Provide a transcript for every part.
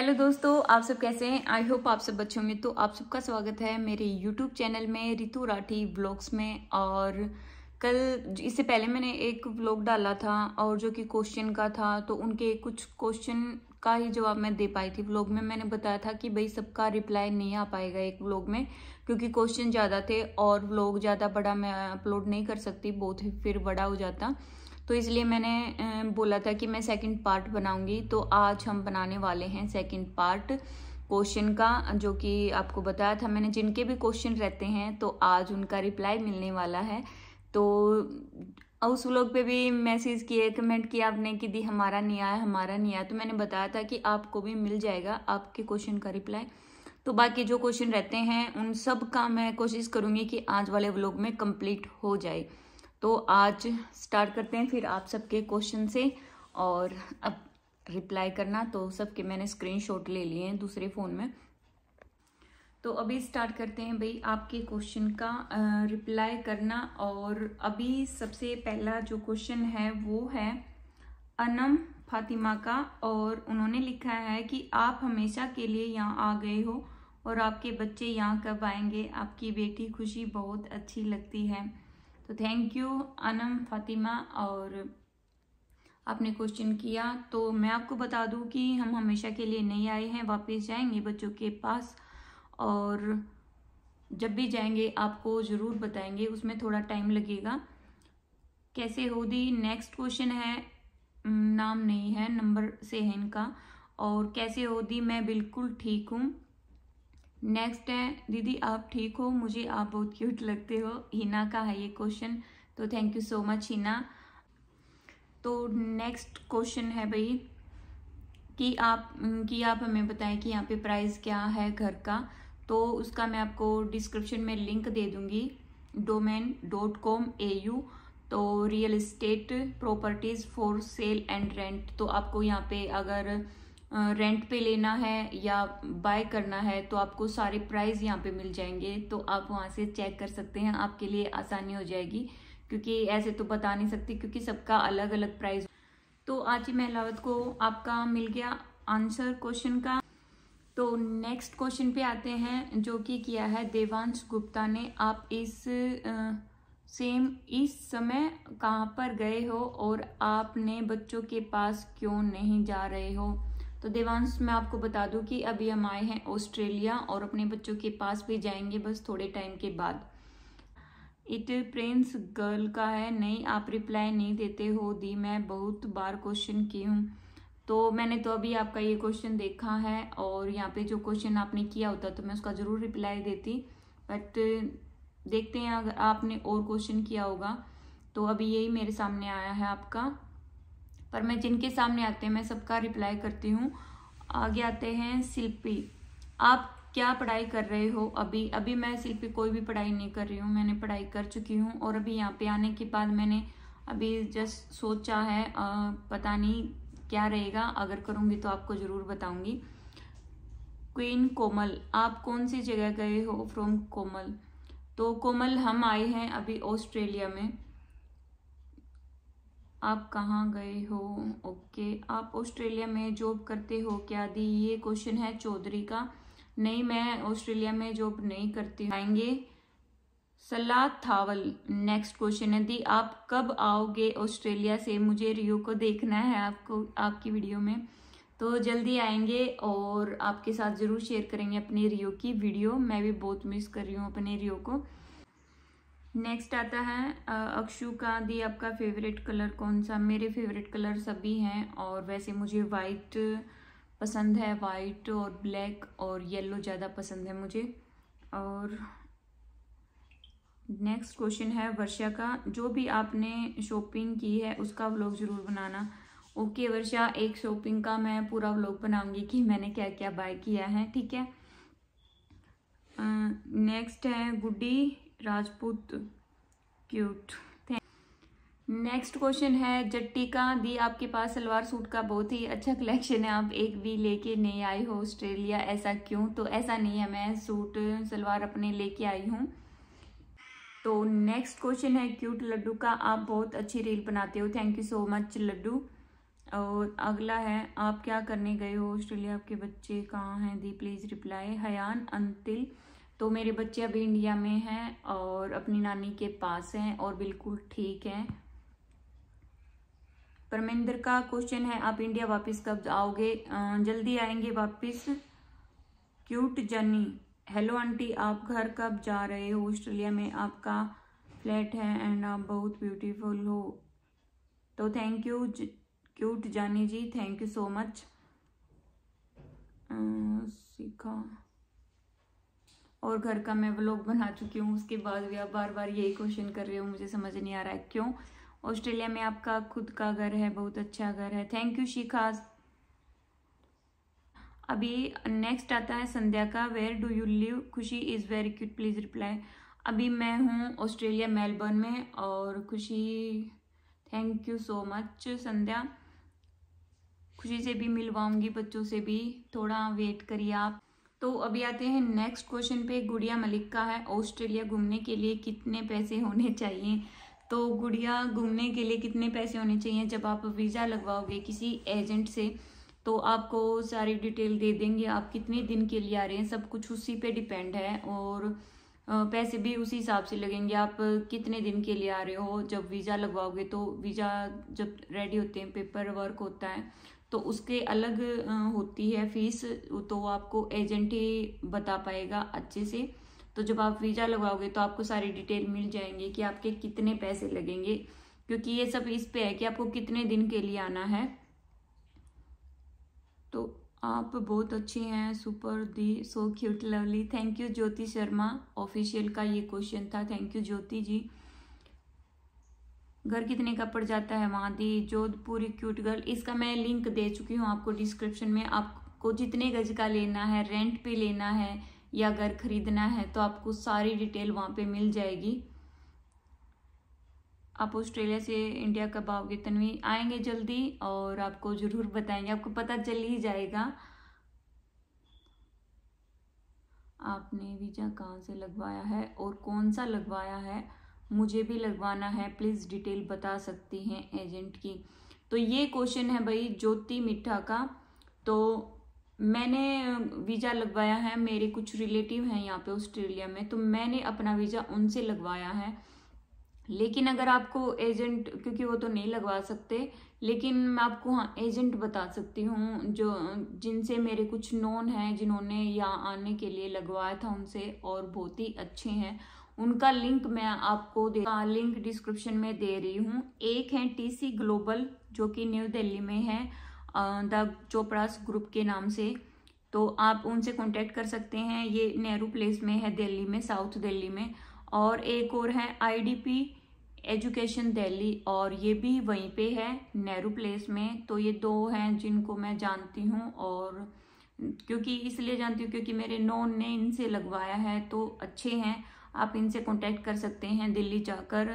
hello दोस्तों आप सब कैसे हैं आई होप आप सब बच्चों में तो आप सबका स्वागत है मेरे यूट्यूब चैनल में रितु राठी ब्लॉग्स में और कल इससे पहले मैंने एक ब्लॉग डाला था और जो कि क्वेश्चन का था तो उनके कुछ क्वेश्चन का ही जवाब मैं दे पाई थी ब्लॉग में मैंने बताया था कि भाई सबका रिप्लाई नहीं आ पाएगा एक ब्लॉग में क्योंकि क्वेश्चन ज़्यादा थे और ब्लॉग ज़्यादा बड़ा मैं अपलोड नहीं कर सकती बहुत ही फिर बड़ा हो जाता तो इसलिए मैंने बोला था कि मैं सेकंड पार्ट बनाऊंगी तो आज हम बनाने वाले हैं सेकंड पार्ट क्वेश्चन का जो कि आपको बताया था मैंने जिनके भी क्वेश्चन रहते हैं तो आज उनका रिप्लाई मिलने वाला है तो उस व्लॉग पे भी मैसेज किए कमेंट किया आपने कि दी हमारा नहीं आया हमारा नहीं आया तो मैंने बताया था कि आपको भी मिल जाएगा आपके क्वेश्चन का रिप्लाई तो बाकी जो क्वेश्चन रहते हैं उन सब का मैं कोशिश करूँगी कि आज वाले व्लॉग में कंप्लीट हो जाए तो आज स्टार्ट करते हैं फिर आप सबके क्वेश्चन से और अब रिप्लाई करना तो सबके मैंने स्क्रीनशॉट ले लिए हैं दूसरे फ़ोन में तो अभी स्टार्ट करते हैं भाई आपके क्वेश्चन का रिप्लाई करना और अभी सबसे पहला जो क्वेश्चन है वो है अनम फातिमा का और उन्होंने लिखा है कि आप हमेशा के लिए यहाँ आ गए हो और आपके बच्चे यहाँ कब आएंगे आपकी बेटी खुशी बहुत अच्छी लगती है तो थैंक यू अनम फातिमा और आपने क्वेश्चन किया तो मैं आपको बता दूं कि हम हमेशा के लिए नहीं आए हैं वापस जाएंगे बच्चों के पास और जब भी जाएंगे आपको ज़रूर बताएंगे उसमें थोड़ा टाइम लगेगा कैसे हो दी नेक्स्ट क्वेश्चन है नाम नहीं है नंबर से है इनका और कैसे हो दी मैं बिल्कुल ठीक हूँ नेक्स्ट है दीदी आप ठीक हो मुझे आप बहुत क्यूट लगते हो हिना का है ये क्वेश्चन तो thank you so much Hina तो नेक्स्ट क्वेश्चन है भाई कि आप कि आप हमें बताएं कि यहाँ पे प्राइस क्या है घर का तो उसका मैं आपको डिस्क्रिप्शन में लिंक दे दूँगी domain dot com A U तो real estate properties for sale and rent तो आपको यहाँ पे अगर रेंट पे लेना है या बाय करना है तो आपको सारे प्राइस यहाँ पे मिल जाएंगे तो आप वहाँ से चेक कर सकते हैं आपके लिए आसानी हो जाएगी क्योंकि ऐसे तो बता नहीं सकती क्योंकि सबका अलग अलग प्राइस तो आज ही महलावत को आपका मिल गया आंसर क्वेश्चन का तो नेक्स्ट क्वेश्चन पे आते हैं जो कि किया है देवांश गुप्ता ने आप इस आ, सेम इस समय कहाँ पर गए हो और आपने बच्चों के पास क्यों नहीं जा रहे हो तो देवांश मैं आपको बता दूं कि अभी हम आए हैं ऑस्ट्रेलिया और अपने बच्चों के पास भी जाएंगे बस थोड़े टाइम के बाद इट प्रिंस गर्ल का है नहीं आप रिप्लाई नहीं देते हो दी मैं बहुत बार क्वेश्चन की हूँ तो मैंने तो अभी आपका ये क्वेश्चन देखा है और यहाँ पे जो क्वेश्चन आपने किया होता तो मैं उसका ज़रूर रिप्लाई देती बट देखते हैं अगर आपने और क्वेश्चन किया होगा तो अभी यही मेरे सामने आया है आपका पर मैं जिनके सामने आते हैं मैं सबका रिप्लाई करती हूँ आगे आते हैं शिल्पी आप क्या पढ़ाई कर रहे हो अभी अभी मैं शिल्पी कोई भी पढ़ाई नहीं कर रही हूँ मैंने पढ़ाई कर चुकी हूँ और अभी यहाँ पे आने के बाद मैंने अभी जस्ट सोचा है आ, पता नहीं क्या रहेगा अगर करूँगी तो आपको ज़रूर बताऊँगी क्वीन कोमल आप कौन सी जगह गए हो फ्रॉम कोमल तो कोमल हम आए हैं अभी ऑस्ट्रेलिया में आप कहाँ गए हो ओके आप ऑस्ट्रेलिया में जॉब करते हो क्या दी ये क्वेश्चन है चौधरी का नहीं मैं ऑस्ट्रेलिया में जॉब नहीं करती आएंगे सलाद थावल नेक्स्ट क्वेश्चन है दी आप कब आओगे ऑस्ट्रेलिया से मुझे रियो को देखना है आपको आपकी वीडियो में तो जल्दी आएंगे और आपके साथ ज़रूर शेयर करेंगे अपने रियो की वीडियो मैं भी बहुत मिस कर रही हूँ अपने रियो को नेक्स्ट आता है अक्षु का दी आपका फेवरेट कलर कौन सा मेरे फेवरेट कलर सभी हैं और वैसे मुझे वाइट पसंद है वाइट और ब्लैक और येलो ज़्यादा पसंद है मुझे और नेक्स्ट क्वेश्चन है वर्षा का जो भी आपने शॉपिंग की है उसका व्लॉग ज़रूर बनाना ओके वर्षा एक शॉपिंग का मैं पूरा व्लॉग बनाऊंगी कि मैंने क्या क्या बाय किया है ठीक है नेक्स्ट है Guddi Rajput cute next question है जट्टी का दी आपके पास सलवार सूट का बहुत ही अच्छा कलेक्शन है आप एक भी लेके नहीं आए हो ऑस्ट्रेलिया ऐसा क्यों तो ऐसा नहीं है मैं सूट सलवार अपने लेके आई हूँ तो नेक्स्ट क्वेश्चन है क्यूट लड्डू का आप बहुत अच्छी रील बनाते हो thank you so much Laddu और अगला है आप क्या करने गए हो ऑस्ट्रेलिया आपके बच्चे कहाँ हैं दी प्लीज़ रिप्लाई हयान अंतिल तो मेरे बच्चे अभी इंडिया में हैं और अपनी नानी के पास हैं और बिल्कुल ठीक हैं परमेंद्र का क्वेश्चन है आप इंडिया वापस कब आओगे जल्दी आएंगे वापस क्यूट जनी हेलो आंटी आप घर कब जा रहे हो ऑस्ट्रेलिया में आपका फ्लैट है एंड आप बहुत ब्यूटीफुल हो तो thank you cute Jaani ji thank you so much सीखा और घर का मैं व्लॉग बना चुकी हूँ उसके बाद भी आप बार बार यही क्वेश्चन कर रहे हो मुझे समझ नहीं आ रहा है क्यों ऑस्ट्रेलिया में आपका खुद का घर है बहुत अच्छा घर है थैंक यू शिखास अभी नेक्स्ट आता है संध्या का where do you live Khushi is very cute please reply अभी मैं हूँ ऑस्ट्रेलिया मेलबर्न में और Khushi thank you so much Sandhya Khushi से भी मिलवाऊंगी बच्चों से भी थोड़ा वेट करिए आप तो अभी आते हैं नेक्स्ट क्वेश्चन पे गुड़िया मलिक का है ऑस्ट्रेलिया घूमने के लिए कितने पैसे होने चाहिए तो गुड़िया घूमने के लिए कितने पैसे होने चाहिए जब आप वीज़ा लगवाओगे किसी एजेंट से तो आपको सारी डिटेल दे देंगे आप कितने दिन के लिए आ रहे हैं सब कुछ उसी पे डिपेंड है और पैसे भी उसी हिसाब से लगेंगे आप कितने दिन के लिए आ रहे हो जब वीज़ा लगवाओगे तो वीज़ा जब रेडी होते हैं पेपर वर्क होता है तो उसके अलग होती है फीस तो आपको एजेंट ही बता पाएगा अच्छे से तो जब आप वीज़ा लगवाओगे तो आपको सारी डिटेल मिल जाएंगे कि आपके कितने पैसे लगेंगे क्योंकि ये सब इस पे है कि आपको कितने दिन के लिए आना है तो आप बहुत अच्छे हैं सुपर दी so cute lovely thank you Jyoti Sharma official का ये क्वेश्चन था थैंक यू ज्योति जी घर कितने का पड़ जाता है वहाँ दी जोधपुरी क्यूट गर्ल इसका मैं लिंक दे चुकी हूँ आपको डिस्क्रिप्शन में आपको जितने गज का लेना है रेंट पे लेना है या घर खरीदना है तो आपको सारी डिटेल वहाँ पे मिल जाएगी आप ऑस्ट्रेलिया से इंडिया कब आओगे तनवी आएंगे जल्दी और आपको ज़रूर बताएंगे आपको पता चल ही जाएगा आपने वीज़ा कहाँ से लगवाया है और कौन सा लगवाया है मुझे भी लगवाना है प्लीज़ डिटेल बता सकती हैं एजेंट की तो ये क्वेश्चन है भाई ज्योति मिठा का तो मैंने वीज़ा लगवाया है मेरे कुछ रिलेटिव हैं यहाँ पे ऑस्ट्रेलिया में तो मैंने अपना वीज़ा उनसे लगवाया है लेकिन अगर आपको एजेंट क्योंकि वो तो नहीं लगवा सकते लेकिन मैं आपको हाँ एजेंट बता सकती हूँ जो जिनसे मेरे कुछ नॉन हैं जिन्होंने यहाँ आने के लिए लगवाया था उनसे और बहुत ही अच्छे हैं उनका लिंक मैं आपको दे लिंक हाँ, डिस्क्रिप्शन में दे रही हूँ एक है टीसी ग्लोबल जो कि न्यू दिल्ली में है द चोपड़ास ग्रुप के नाम से तो आप उनसे कांटेक्ट कर सकते हैं ये नेहरू प्लेस में है दिल्ली में साउथ दिल्ली में और एक और है आईडीपी एजुकेशन दिल्ली और ये भी वहीं पे है नेहरू प्लेस में तो ये दो हैं जिनको मैं जानती हूँ और क्योंकि इसलिए जानती हूँ क्योंकि मेरे नोन ने इनसे लगवाया है तो अच्छे हैं आप इनसे कॉन्टैक्ट कर सकते हैं दिल्ली जाकर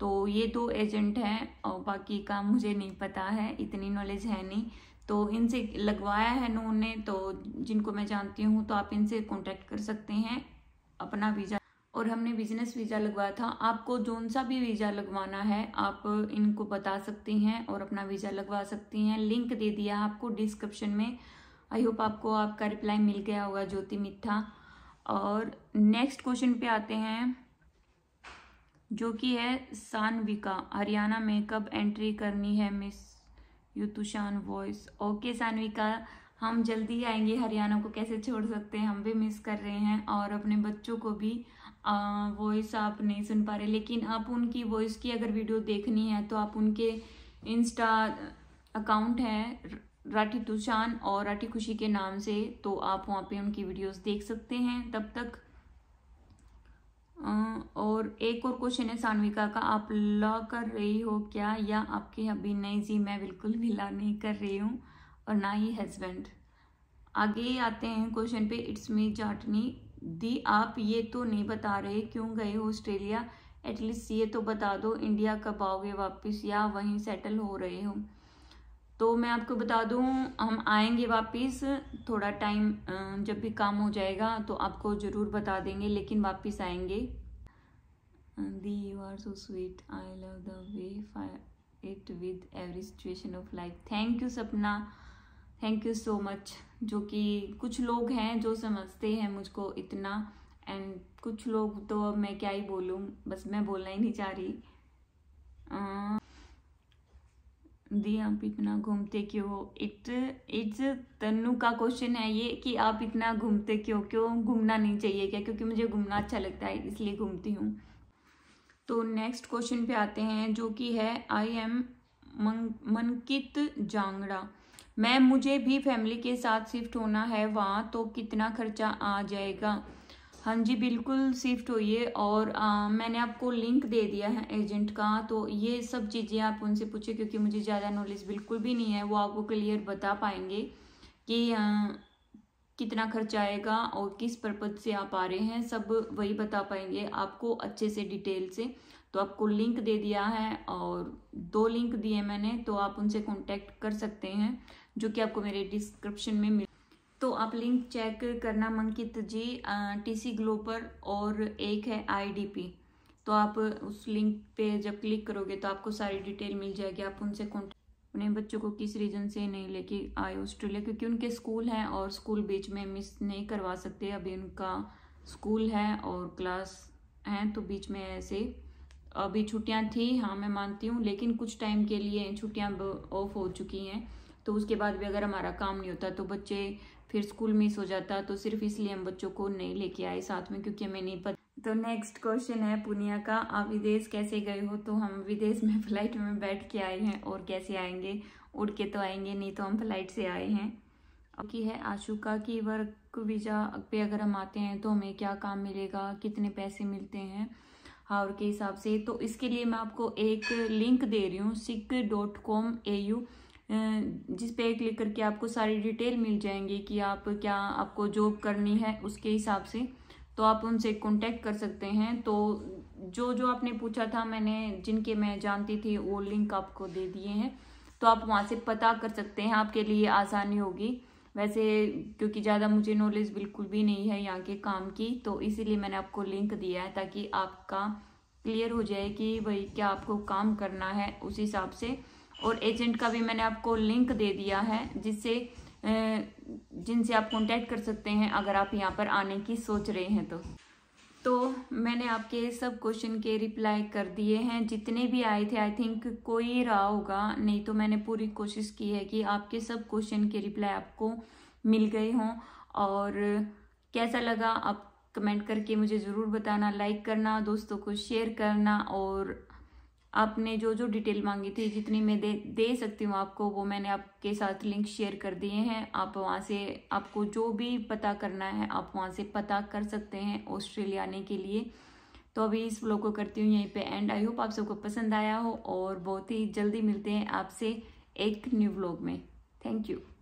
तो ये दो एजेंट हैं और बाकी का मुझे नहीं पता है इतनी नॉलेज है नहीं तो इनसे लगवाया है उन्होंने तो जिनको मैं जानती हूँ तो आप इनसे कॉन्टैक्ट कर सकते हैं अपना वीज़ा और हमने बिजनेस वीज़ा लगवाया था आपको जौन सा भी वीज़ा लगवाना है आप इनको बता सकती हैं और अपना वीज़ा लगवा सकती हैं लिंक दे दिया आपको डिस्क्रिप्शन में आई होप आपको आपका रिप्लाई मिल गया होगा ज्योति मिठा और नेक्स्ट क्वेश्चन पे आते हैं जो कि है सानविका हरियाणा में कब एंट्री करनी है मिस युतुशान वॉइस ओके सानविका हम जल्दी आएंगे हरियाणा को कैसे छोड़ सकते हैं हम भी मिस कर रहे हैं और अपने बच्चों को भी वॉइस आप नहीं सुन पा रहे लेकिन आप उनकी वॉइस की अगर वीडियो देखनी है तो आप उनके इंस्टा अकाउंट है राठी तुशान और राठी खुशी के नाम से तो आप वहाँ पे उनकी वीडियोस देख सकते हैं तब तक और एक और क्वेश्चन है सानविका का आप ला कर रही हो क्या या आपके अभी नहीं जी मैं बिल्कुल भी ला नहीं कर रही हूँ और ना ही हस्बैंड आगे आते हैं क्वेश्चन पे इट्स मी जाटनी दी आप ये तो नहीं बता रहे क्यों गए हो ऑस्ट्रेलिया एटलीस्ट ये तो बता दो इंडिया कब आओगे वापस या वहीं सेटल हो रहे हो तो मैं आपको बता दूं हम आएंगे वापस थोड़ा टाइम जब भी काम हो जाएगा तो आपको ज़रूर बता देंगे लेकिन वापस आएंगे दी you are so sweet I love the way it with every situation of life thank you Sapna thank you so much जो कि कुछ लोग हैं जो समझते हैं मुझको इतना एंड कुछ लोग तो अब मैं क्या ही बोलूँ बस मैं बोलना ही नहीं चाह रही uh... दी आप इतना घूमते क्यों इट इट्स तन्नू का क्वेश्चन है ये कि आप इतना घूमते क्यों क्यों घूमना नहीं चाहिए क्या क्योंकि मुझे घूमना अच्छा लगता है इसलिए घूमती हूँ तो नेक्स्ट क्वेश्चन पे आते हैं जो कि है आई एम मनकित जांगड़ा मैं मुझे भी फैमिली के साथ शिफ्ट होना है वहाँ तो कितना खर्चा आ जाएगा हाँ जी बिल्कुल शिफ्ट होइए और आ, मैंने आपको लिंक दे दिया है एजेंट का तो ये सब चीज़ें आप उनसे पूछे क्योंकि मुझे ज़्यादा नॉलेज बिल्कुल भी नहीं है वो आपको क्लियर बता पाएंगे कि आ, कितना खर्च आएगा और किस पर्पज से आप आ रहे हैं सब वही बता पाएंगे आपको अच्छे से डिटेल से तो आपको लिंक दे दिया है और दो लिंक दिए मैंने तो आप उनसे कॉन्टैक्ट कर सकते हैं जो कि आपको मेरे डिस्क्रिप्शन में मिल तो आप लिंक चेक करना मंकित जी टीसी ग्लो पर और एक है आईडीपी तो आप उस लिंक पे जब क्लिक करोगे तो आपको सारी डिटेल मिल जाएगी आप उनसे कॉन्टेक्ट अपने बच्चों को किस रीजन से नहीं लेके आए ऑस्ट्रेलिया क्योंकि उनके स्कूल हैं और स्कूल बीच में मिस नहीं करवा सकते अभी उनका स्कूल है और क्लास हैं तो बीच में ऐसे अभी छुट्टियां थी हाँ मैं मानती हूँ लेकिन कुछ टाइम के लिए छुट्टियां ऑफ हो चुकी हैं तो उसके बाद भी अगर हमारा काम नहीं होता तो बच्चे फिर स्कूल मिस हो जाता तो सिर्फ इसलिए हम बच्चों को नहीं लेके आए साथ में क्योंकि हमें नहीं पता तो नेक्स्ट क्वेश्चन है पुनिया का आप विदेश कैसे गए हो तो हम विदेश में फ्लाइट में बैठ के आए हैं और कैसे आएंगे उड़ के तो आएंगे नहीं तो हम फ्लाइट से आए हैं की है आशुका की वर्क वीज़ा पे अगर हम आते हैं तो हमें क्या काम मिलेगा कितने पैसे मिलते हैं हावर के हिसाब से तो इसके लिए मैं आपको एक लिंक दे रही हूँ seek dot com A U जिस पे क्लिक करके आपको सारी डिटेल मिल जाएंगी कि आप क्या आपको जॉब करनी है उसके हिसाब से तो आप उनसे कॉन्टेक्ट कर सकते हैं तो जो जो आपने पूछा था मैंने जिनके मैं जानती थी वो लिंक आपको दे दिए हैं तो आप वहाँ से पता कर सकते हैं आपके लिए आसानी होगी वैसे क्योंकि ज़्यादा मुझे नॉलेज बिल्कुल भी नहीं है यहाँ के काम की तो इसीलिए मैंने आपको लिंक दिया है ताकि आपका क्लियर हो जाए कि भाई क्या आपको काम करना है उस हिसाब से और एजेंट का भी मैंने आपको लिंक दे दिया है जिससे जिनसे आप कॉन्टेक्ट कर सकते हैं अगर आप यहाँ पर आने की सोच रहे हैं तो तो मैंने आपके सब क्वेश्चन के रिप्लाई कर दिए हैं जितने भी आए थे आई थिंक कोई रहा होगा नहीं तो मैंने पूरी कोशिश की है कि आपके सब क्वेश्चन के रिप्लाई आपको मिल गए हों और कैसा लगा आप कमेंट करके मुझे ज़रूर बताना लाइक करना दोस्तों को शेयर करना और आपने जो जो डिटेल मांगी थी जितनी मैं दे दे सकती हूँ आपको वो मैंने आपके साथ लिंक शेयर कर दिए हैं आप वहाँ से आपको जो भी पता करना है आप वहाँ से पता कर सकते हैं ऑस्ट्रेलिया आने के लिए तो अभी इस ब्लॉग को करती हूँ यहीं पे एंड आई होप आप सबको पसंद आया हो और बहुत ही जल्दी मिलते हैं आपसे एक न्यू ब्लॉग में थैंक यू